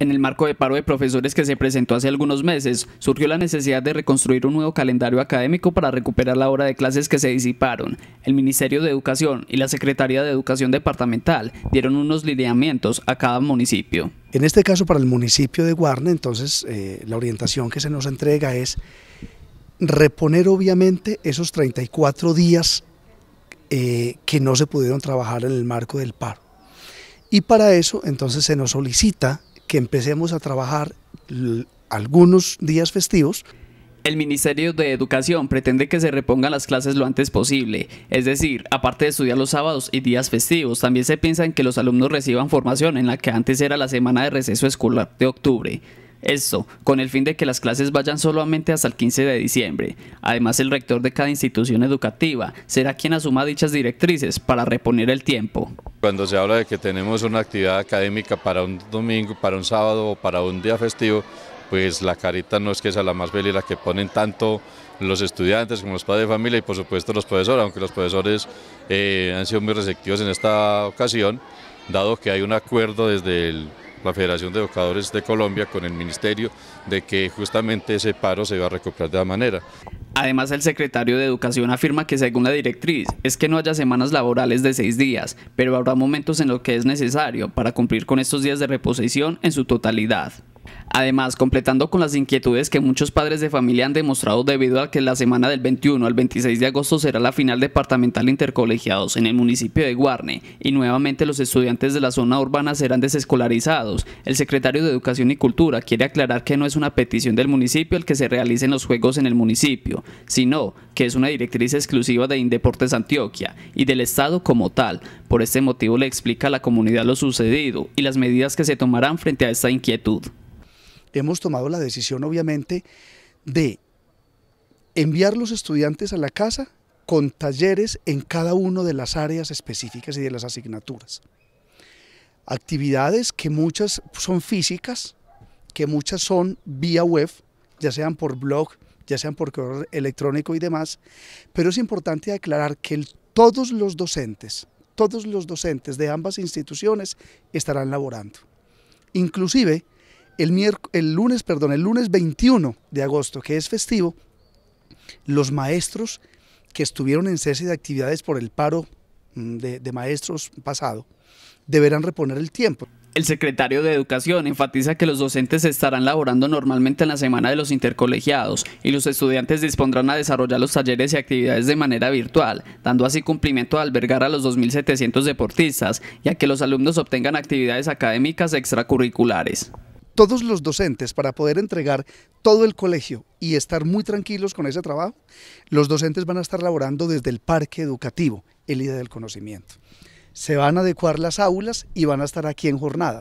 En el marco de paro de profesores que se presentó hace algunos meses, surgió la necesidad de reconstruir un nuevo calendario académico para recuperar la hora de clases que se disiparon. El Ministerio de Educación y la Secretaría de Educación Departamental dieron unos lineamientos a cada municipio. En este caso para el municipio de Guarne, entonces eh, la orientación que se nos entrega es reponer obviamente esos 34 días eh, que no se pudieron trabajar en el marco del paro. Y para eso entonces se nos solicita que empecemos a trabajar algunos días festivos. El Ministerio de Educación pretende que se repongan las clases lo antes posible, es decir, aparte de estudiar los sábados y días festivos, también se piensa en que los alumnos reciban formación en la que antes era la semana de receso escolar de octubre. Eso, con el fin de que las clases vayan solamente hasta el 15 de diciembre. Además, el rector de cada institución educativa será quien asuma dichas directrices para reponer el tiempo. Cuando se habla de que tenemos una actividad académica para un domingo, para un sábado o para un día festivo, pues la carita no es que sea la más bella la que ponen tanto los estudiantes como los padres de familia y por supuesto los profesores, aunque los profesores eh, han sido muy receptivos en esta ocasión, dado que hay un acuerdo desde el la Federación de Educadores de Colombia con el Ministerio de que justamente ese paro se va a recuperar de la manera. Además, el secretario de Educación afirma que según la directriz es que no haya semanas laborales de seis días, pero habrá momentos en los que es necesario para cumplir con estos días de reposición en su totalidad. Además, completando con las inquietudes que muchos padres de familia han demostrado debido a que la semana del 21 al 26 de agosto será la final departamental intercolegiados en el municipio de Guarne y nuevamente los estudiantes de la zona urbana serán desescolarizados, el secretario de Educación y Cultura quiere aclarar que no es una petición del municipio el que se realicen los juegos en el municipio, sino que es una directriz exclusiva de Indeportes Antioquia y del Estado como tal. Por este motivo le explica a la comunidad lo sucedido y las medidas que se tomarán frente a esta inquietud hemos tomado la decisión, obviamente, de enviar los estudiantes a la casa con talleres en cada una de las áreas específicas y de las asignaturas. Actividades que muchas son físicas, que muchas son vía web, ya sean por blog, ya sean por correo electrónico y demás, pero es importante aclarar que todos los docentes, todos los docentes de ambas instituciones estarán laborando. Inclusive, el, lunes, perdón, el lunes 21 de agosto, que es festivo, los maestros que estuvieron en cese de actividades por el paro mm, de, de maestros pasado deberán reponer el tiempo. El secretario de Educación enfatiza que los docentes estarán laborando normalmente en la semana de los intercolegiados y los estudiantes dispondrán a desarrollar los talleres y actividades de manera virtual, dando así cumplimiento a albergar a los 2.700 deportistas y a que los alumnos obtengan actividades académicas extracurriculares todos los docentes para poder entregar todo el colegio y estar muy tranquilos con ese trabajo, los docentes van a estar laborando desde el parque educativo, el líder del conocimiento. Se van a adecuar las aulas y van a estar aquí en jornadas.